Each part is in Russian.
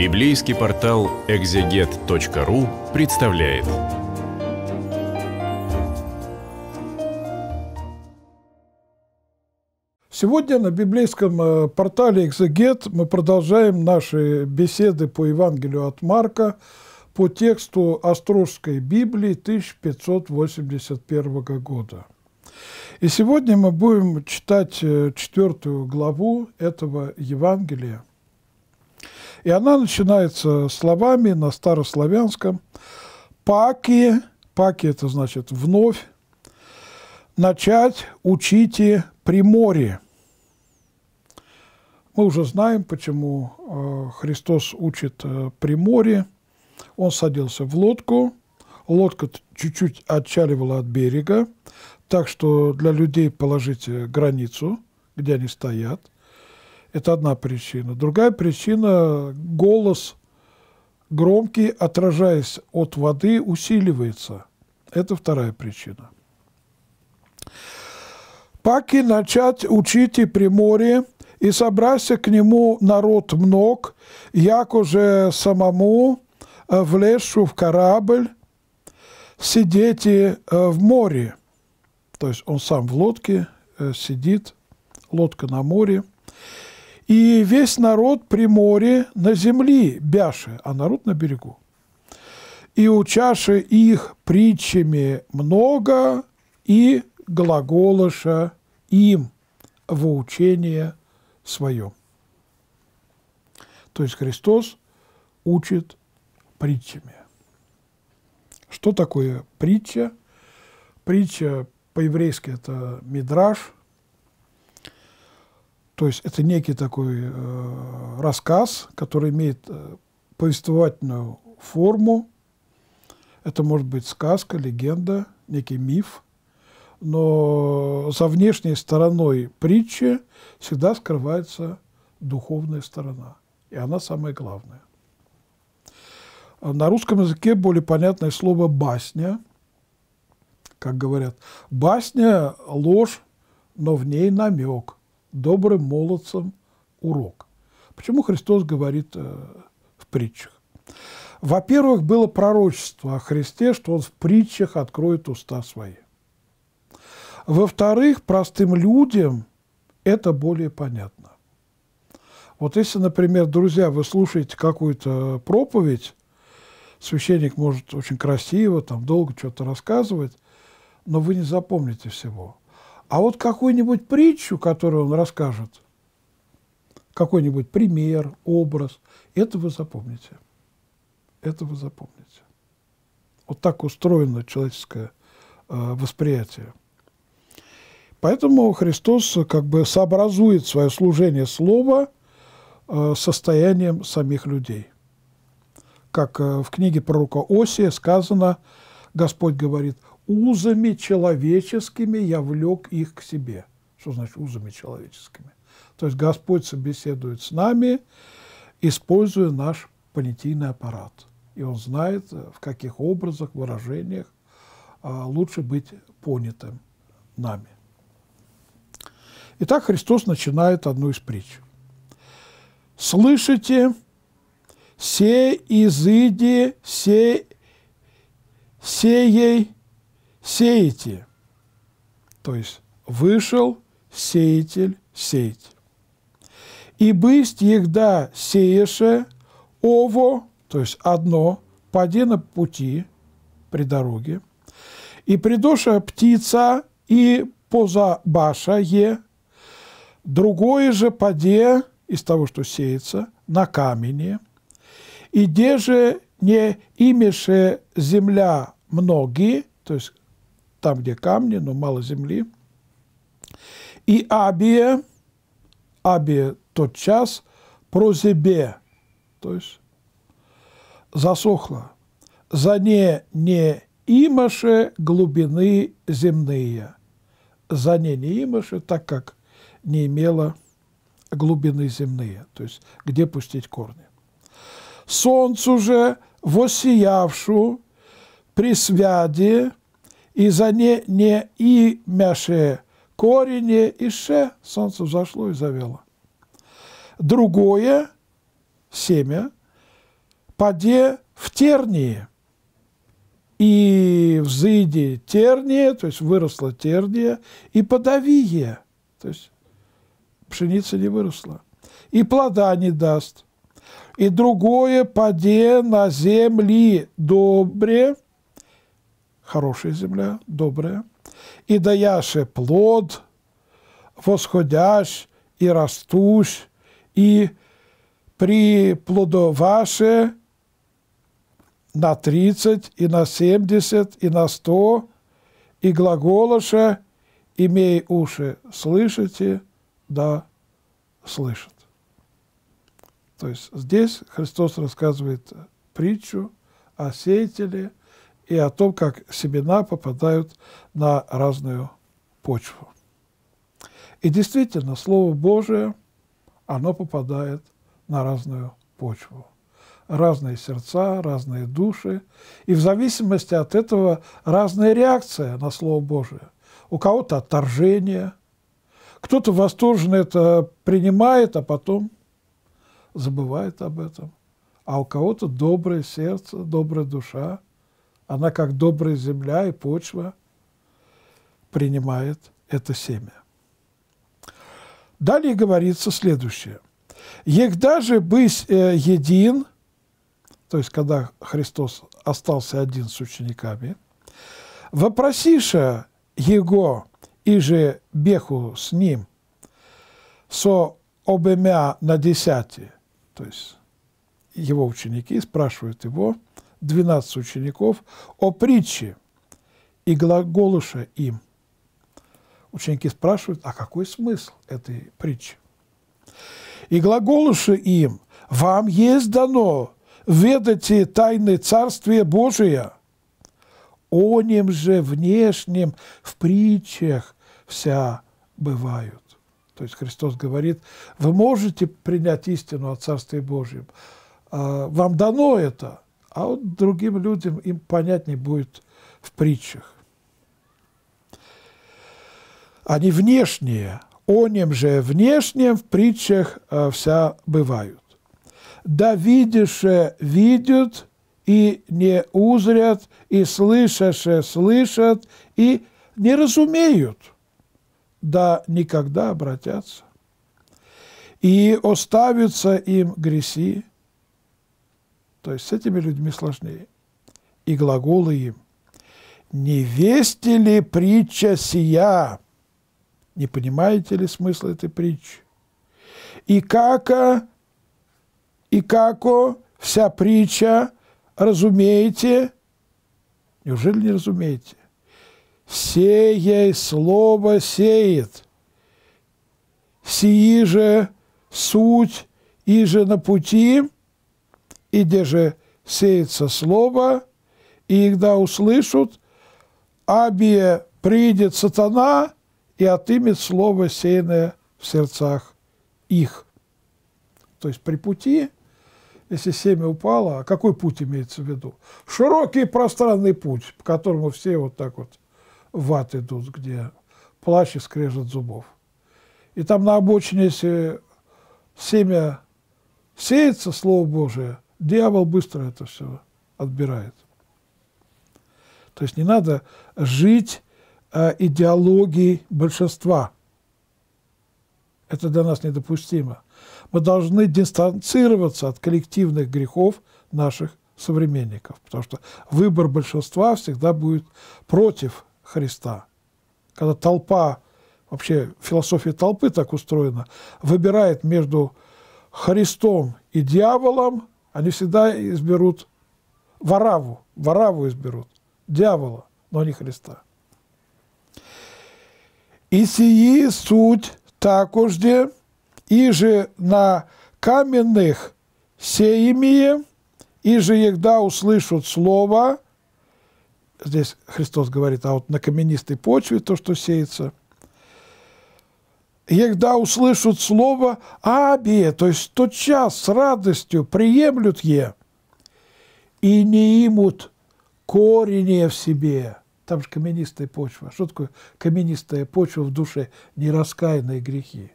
Библейский портал экзегет.ру представляет. Сегодня на библейском э, портале «Экзегет» мы продолжаем наши беседы по Евангелию от Марка по тексту Острожской Библии 1581 года. И сегодня мы будем читать э, четвертую главу этого Евангелия – и она начинается словами на старославянском «паки», «паки» – это значит «вновь», «начать учите при море». Мы уже знаем, почему э, Христос учит э, при море. Он садился в лодку, лодка чуть-чуть отчаливала от берега, так что для людей положите э, границу, где они стоят – это одна причина. Другая причина – голос громкий, отражаясь от воды, усиливается. Это вторая причина. Паки начать учить и приморье, и собрался к нему народ мног, яко же самому э, влезшу в корабль, сидите э, в море. То есть он сам в лодке э, сидит, лодка на море – и весь народ при море на земли бяше, а народ на берегу. И у их притчами много, и глаголаша им в учение своем. То есть Христос учит притчами. Что такое притча? Притча по-еврейски – это мидраж – то есть это некий такой э, рассказ, который имеет э, повествовательную форму. Это может быть сказка, легенда, некий миф. Но за внешней стороной притчи всегда скрывается духовная сторона. И она самая главная. На русском языке более понятное слово «басня», как говорят. Басня – ложь, но в ней намек – добрым молодцам урок. Почему Христос говорит э, в притчах? Во-первых, было пророчество о Христе, что Он в притчах откроет уста свои. Во-вторых, простым людям это более понятно. Вот если, например, друзья, вы слушаете какую-то проповедь, священник может очень красиво, там долго что-то рассказывать, но вы не запомните всего. А вот какую-нибудь притчу, которую он расскажет, какой-нибудь пример, образ, это вы запомните. Это вы запомните. Вот так устроено человеческое э, восприятие. Поэтому Христос как бы сообразует свое служение слова э, состоянием самих людей. Как э, в книге пророка Осия сказано, Господь говорит, узами человеческими я влек их к себе. Что значит узами человеческими? То есть Господь собеседует с нами, используя наш понятийный аппарат. И он знает, в каких образах, выражениях а, лучше быть понятым нами. Итак, Христос начинает одну из притч. «Слышите, се изыди, се, сеей сеете. То есть вышел сеятель сеять. И бысть егда сееше ово, то есть одно, паде на пути, при дороге, и придоша птица и поза баша е, другое же паде из того, что сеется, на камени, и где же не имеше земля многие, то есть там, где камни, но мало земли. И Абия, Абия тот час, прозебе, то есть засохла, за не не имаше глубины земные, за не не имаше, так как не имела глубины земные, то есть где пустить корни. Солнцу же, восиявшу при свяде и за не, не и мяше корене и солнце взошло и завело. Другое семя паде в тернии и взыди терния, то есть выросла терния, и подавие, то есть пшеница не выросла, и плода не даст. И другое паде на земли добре, хорошая земля, добрая, и даяше плод, восходящ и растущ, и приплодоваше на 30, и на 70, и на 100, и глаголоше имей уши, слышите, да слышит. То есть здесь Христос рассказывает притчу о сеятеле – и о том, как семена попадают на разную почву. И действительно, Слово Божие, оно попадает на разную почву. Разные сердца, разные души, и в зависимости от этого разная реакция на Слово Божие. У кого-то отторжение, кто-то восторженно это принимает, а потом забывает об этом, а у кого-то доброе сердце, добрая душа – она как добрая земля и почва принимает это семя. Далее говорится следующее. «Егда же быть э, един», то есть когда Христос остался один с учениками, «вопросиша его, и же беху с ним, со обемя на десяти», то есть его ученики спрашивают его – 12 учеников о притче и Глаголуша им. Ученики спрашивают, а какой смысл этой притчи? И Глаголуша им, вам есть дано, ведать тайны Царствия Божия, о нем же внешним в притчах вся бывают. То есть Христос говорит, вы можете принять истину о Царстве Божьем, а, вам дано это – а вот другим людям им понятнее будет в притчах. Они внешние, о нем же внешнем в притчах э, вся бывают. Да видише видят и не узрят, и слышаше слышат, и не разумеют, да никогда обратятся. И оставятся им греси, то есть с этими людьми сложнее. И глаголы им. «Не вести ли притча сия?» Не понимаете ли смысл этой притчи? «И како, и како вся притча, разумеете?» Неужели не разумеете? «Все ей слово сеет, сии же суть, и же на пути» и где же сеется слово, и когда услышат, абие придет сатана и отымет слово, сеянное в сердцах их. То есть при пути, если семя упало, а какой путь имеется в виду? Широкий пространный путь, по которому все вот так вот в ад идут, где плащ и скрежет зубов. И там на обочине, если семя сеется, Слово Божие – Дьявол быстро это все отбирает. То есть не надо жить э, идеологией большинства. Это для нас недопустимо. Мы должны дистанцироваться от коллективных грехов наших современников, потому что выбор большинства всегда будет против Христа. Когда толпа, вообще философия толпы так устроена, выбирает между Христом и дьяволом, они всегда изберут Вараву, Вараву изберут, дьявола, но не Христа. И сии суть такожде, и же на каменных сеемие, и же егда услышат слово, здесь Христос говорит, а вот на каменистой почве то, что сеется – когда услышат слово «абие», то есть тот час с радостью приемлют е, и не имут корень в себе. Там же каменистая почва. Что такое каменистая почва в душе? Нераскаянные грехи.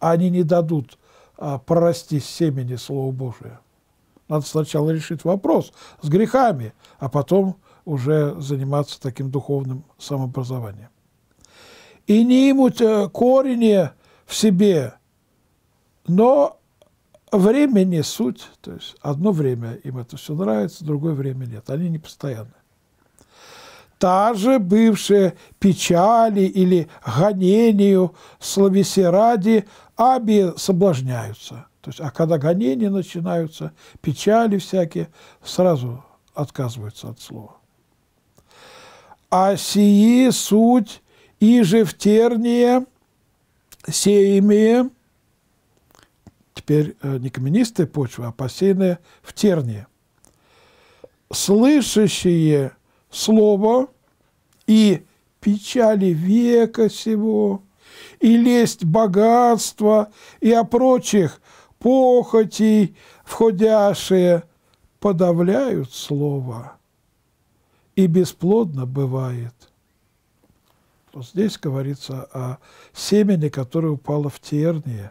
Они не дадут а, прорасти семени Слова Божия. Надо сначала решить вопрос с грехами, а потом уже заниматься таким духовным самообразованием и не имут э, корени в себе, но времени суть, то есть одно время им это все нравится, другое время нет, они не постоянны. Та же бывшая печали или гонению словесе ради обе соблажняются, То есть, а когда гонения начинаются, печали всякие, сразу отказываются от слова. А сии суть и же в тернии сеями, теперь э, не каменистая почва, а посеянная в тернии, слышащие слово и печали века сего, и лесть богатства, и о прочих похотей входящие подавляют слово, и бесплодно бывает – то здесь говорится о семени, которое упало в тернии.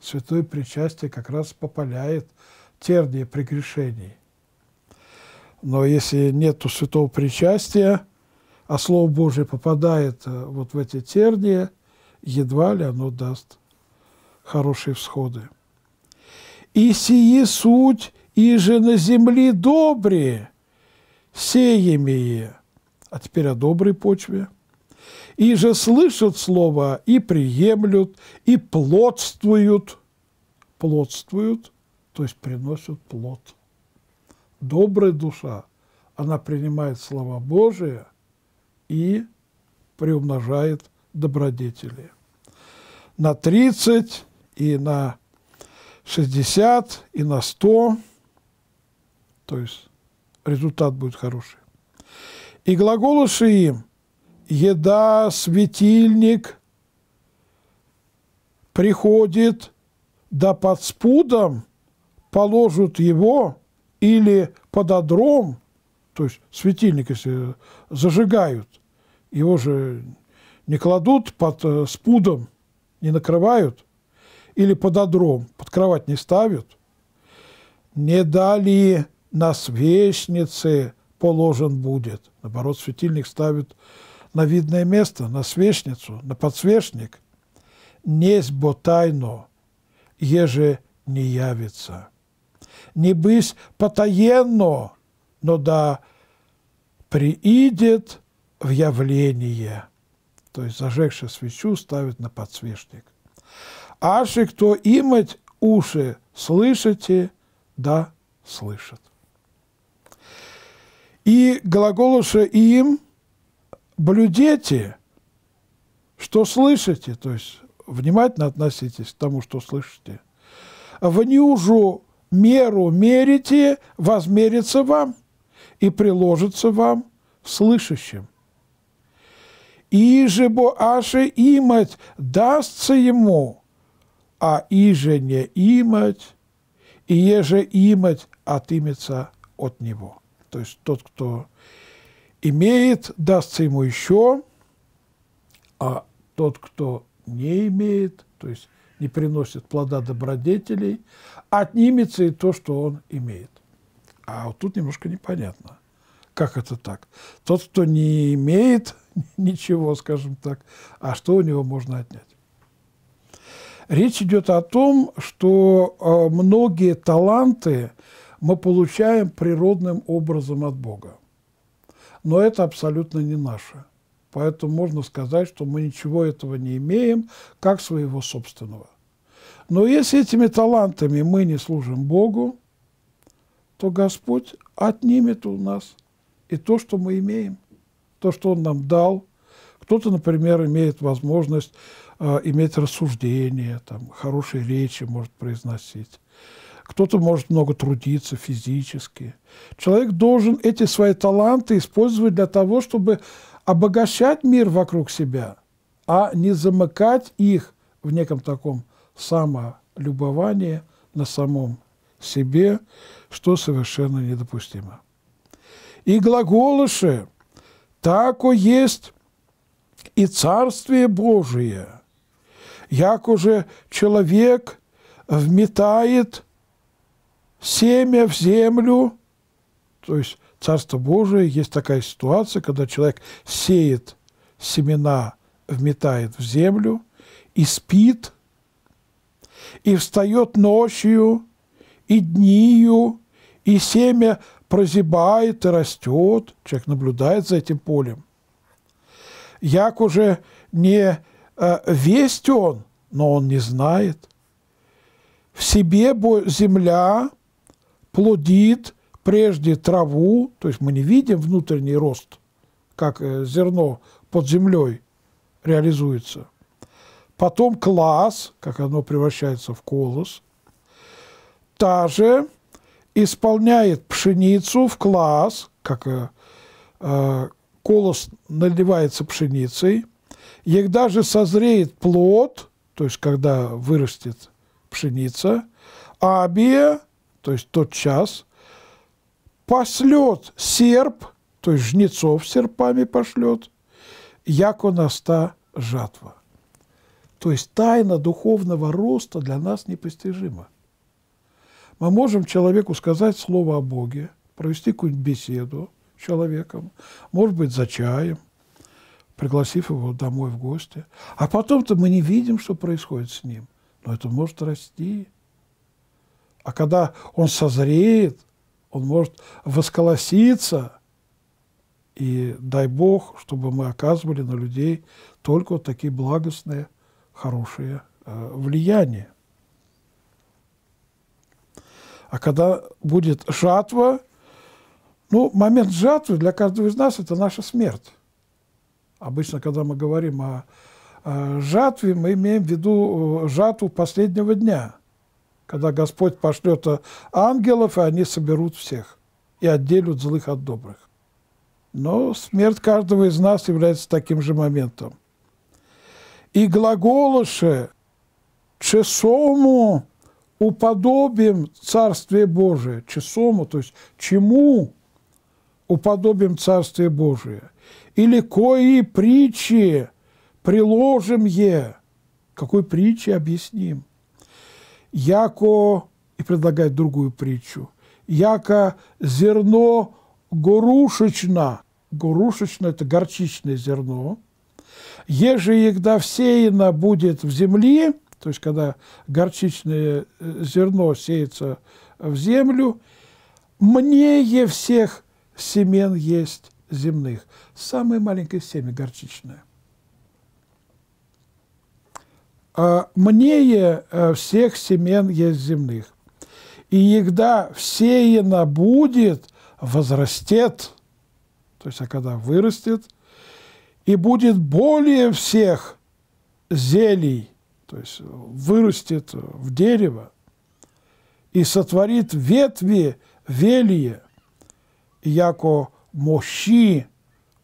Святое причастие как раз попаляет тернии прегрешений. Но если нет святого причастия, а Слово Божие попадает э, вот в эти тернии, едва ли оно даст хорошие всходы. «И сии суть, и же на земли добрые, сеемие». А теперь о доброй почве – и же слышат слово, и приемлют, и плодствуют плодствуют то есть приносят плод. Добрая душа, она принимает слова Божие и приумножает добродетели. На 30 и на 60 и на 100, то есть результат будет хороший. И глаголы им, еда, светильник приходит, да под спудом положат его или под одром, то есть светильник, если зажигают, его же не кладут под э, спудом, не накрывают, или под одром, под кровать не ставят, не дали на свечнице положен будет. Наоборот, светильник ставит на видное место, на свечницу, на подсвечник, несть бо тайно, еже не явится. Не бысь потаенно, но да приидет в явление. То есть зажегши свечу, ставит на подсвечник. Аши, кто имать уши, слышите, да слышит. И глаголуша им – блюдете, что слышите, то есть внимательно относитесь к тому, что слышите. В неужу меру мерите, возмерится вам и приложится вам слышащим. Иже бо аше имать дастся ему, а иже не имать, и еже имать отымется от него. То есть тот, кто имеет, дастся ему еще, а тот, кто не имеет, то есть не приносит плода добродетелей, отнимется и то, что он имеет. А вот тут немножко непонятно, как это так. Тот, кто не имеет ничего, скажем так, а что у него можно отнять? Речь идет о том, что э, многие таланты мы получаем природным образом от Бога но это абсолютно не наше. Поэтому можно сказать, что мы ничего этого не имеем, как своего собственного. Но если этими талантами мы не служим Богу, то Господь отнимет у нас и то, что мы имеем, то, что Он нам дал. Кто-то, например, имеет возможность э, иметь рассуждение, там, хорошие речи может произносить кто-то может много трудиться физически. Человек должен эти свои таланты использовать для того, чтобы обогащать мир вокруг себя, а не замыкать их в неком таком самолюбовании на самом себе, что совершенно недопустимо. И глаголыше «тако есть и Царствие Божие, як уже человек вметает – семя в землю, то есть Царство Божие, есть такая ситуация, когда человек сеет семена, вметает в землю и спит, и встает ночью, и днию, и семя прозябает и растет. Человек наблюдает за этим полем. Як уже не э, весть он, но он не знает. В себе земля плодит прежде траву, то есть мы не видим внутренний рост, как э, зерно под землей реализуется. Потом класс, как оно превращается в колос. Та же исполняет пшеницу в класс, как э, э, колос наливается пшеницей. Егда же созреет плод, то есть когда вырастет пшеница, абия – то есть тот час, пошлет серп, то есть жнецов серпами пошлет, яко наста жатва. То есть тайна духовного роста для нас непостижима. Мы можем человеку сказать слово о Боге, провести какую-нибудь беседу с человеком, может быть, за чаем, пригласив его домой в гости. А потом-то мы не видим, что происходит с ним. Но это может расти. А когда он созреет, он может восколоситься. И дай Бог, чтобы мы оказывали на людей только вот такие благостные, хорошие э, влияния. А когда будет жатва, ну, момент жатвы для каждого из нас – это наша смерть. Обычно, когда мы говорим о, о жатве, мы имеем в виду э, жатву последнего дня – когда Господь пошлет э, ангелов, и они соберут всех и отделят злых от добрых. Но смерть каждого из нас является таким же моментом. И глаголоше часому уподобим Царствие Божие. Часому, то есть чему уподобим Царствие Божие. Или кои притчи приложим е. Какой притчи объясним? яко, и предлагает другую притчу, яко зерно горушечно, горушечно – это горчичное зерно, еже егда всеяно будет в земле, то есть когда горчичное э, зерно сеется в землю, мне е всех семен есть земных. Самое маленькое семя горчичное. А, мнее э, всех семен есть земных. И егда всеяно будет, возрастет, то есть а когда вырастет, и будет более всех зелий, то есть вырастет в дерево, и сотворит ветви велие, яко мощи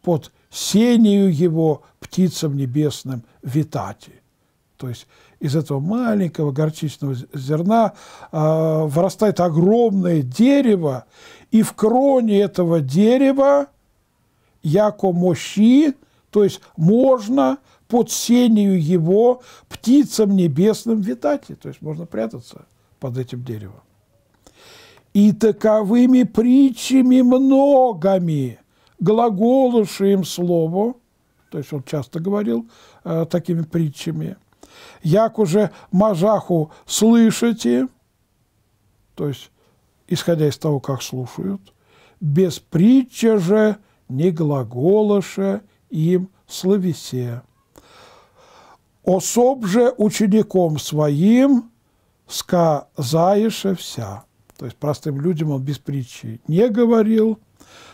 под сенью его птицам небесным витати. То есть из этого маленького горчичного зерна э, вырастает огромное дерево, и в кроне этого дерева яко мощи, то есть можно под сенью его птицам небесным витать, то есть можно прятаться под этим деревом. И таковыми притчами многими глаголушим слово, то есть он часто говорил э, такими притчами, як уже мажаху слышите, то есть, исходя из того, как слушают, без притча же не глаголоше им словесе. Особ же учеником своим сказаеше вся. То есть простым людям он без притчи не говорил,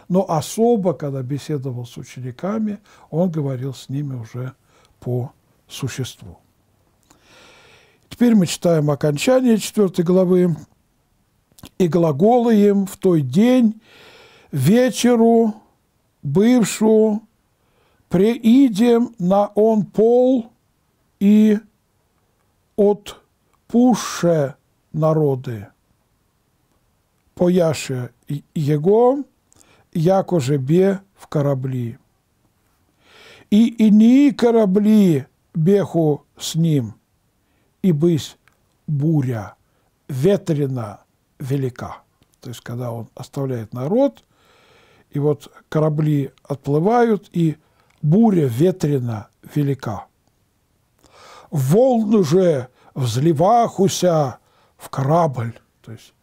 но особо, когда беседовал с учениками, он говорил с ними уже по существу. Теперь мы читаем окончание 4 главы. «И глаголы им в той день, вечеру, бывшую, преидем на он пол и от пуше народы, пояше его, яко же бе в корабли. И ини корабли беху с ним – и «Ибысь буря ветрена велика». То есть, когда он оставляет народ, и вот корабли отплывают, и буря ветрена велика. Волны же взливахуся в корабль. То есть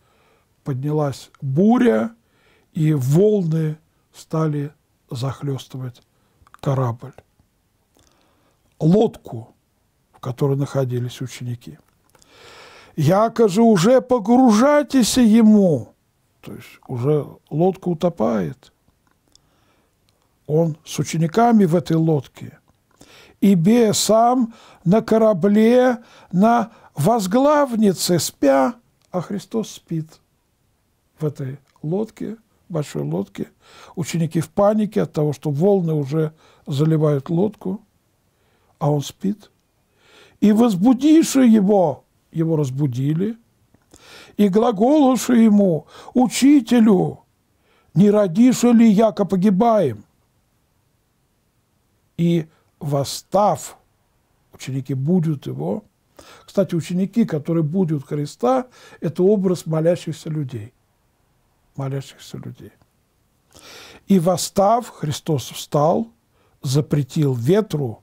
поднялась буря, и волны стали захлестывать корабль. Лодку в которой находились ученики. Яко же уже погружайтесь ему, то есть уже лодка утопает. Он с учениками в этой лодке. И бе сам на корабле, на возглавнице спя, а Христос спит в этой лодке, большой лодке. Ученики в панике от того, что волны уже заливают лодку, а он спит – и возбудишь его, его разбудили, и глаголуши ему, учителю, не родишь ли яко погибаем? И восстав, ученики будут его. Кстати, ученики, которые будут Христа, это образ молящихся людей. Молящихся людей. И восстав, Христос встал, запретил ветру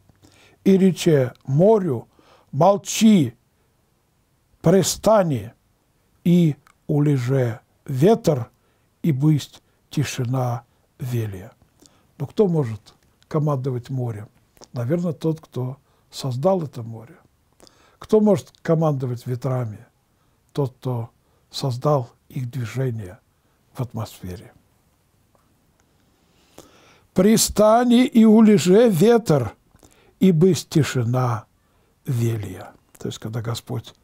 и рече морю, молчи, пристани, и улеже ветер, и бысть тишина велия. Но кто может командовать морем? Наверное, тот, кто создал это море. Кто может командовать ветрами? Тот, кто создал их движение в атмосфере. «Пристани и улеже ветер, и бысть тишина велия. То есть, когда Господь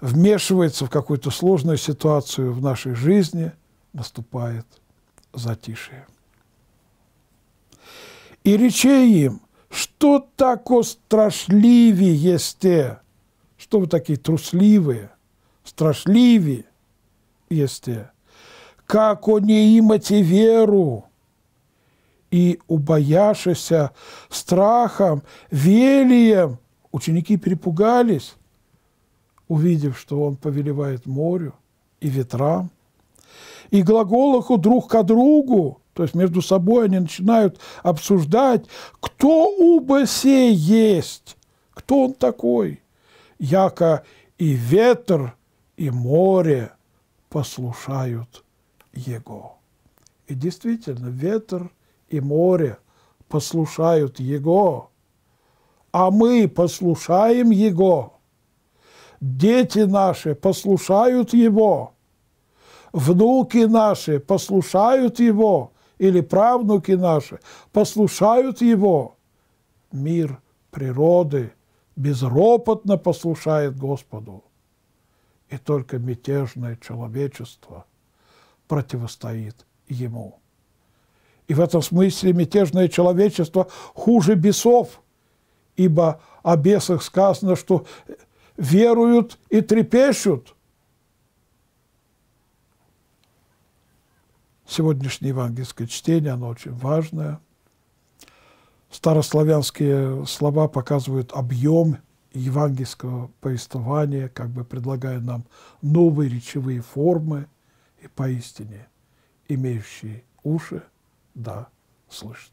вмешивается в какую-то сложную ситуацию в нашей жизни, наступает затишье. И речей им, что тако страшливее те, что вы такие трусливые, страшливее те, как они имате веру, и убояшися страхом, велием – Ученики перепугались, увидев, что он повелевает морю и ветрам. И глаголаху друг к другу, то есть между собой они начинают обсуждать, кто убо сей есть, кто он такой, яко и ветер, и море послушают его. И действительно, ветер и море послушают его а мы послушаем Его, дети наши послушают Его, внуки наши послушают Его, или правнуки наши послушают Его, мир природы безропотно послушает Господу. И только мятежное человечество противостоит Ему. И в этом смысле мятежное человечество хуже бесов – ибо о бесах сказано, что веруют и трепещут. Сегодняшнее евангельское чтение, оно очень важное. Старославянские слова показывают объем евангельского повествования, как бы предлагая нам новые речевые формы и поистине имеющие уши, да, слышат.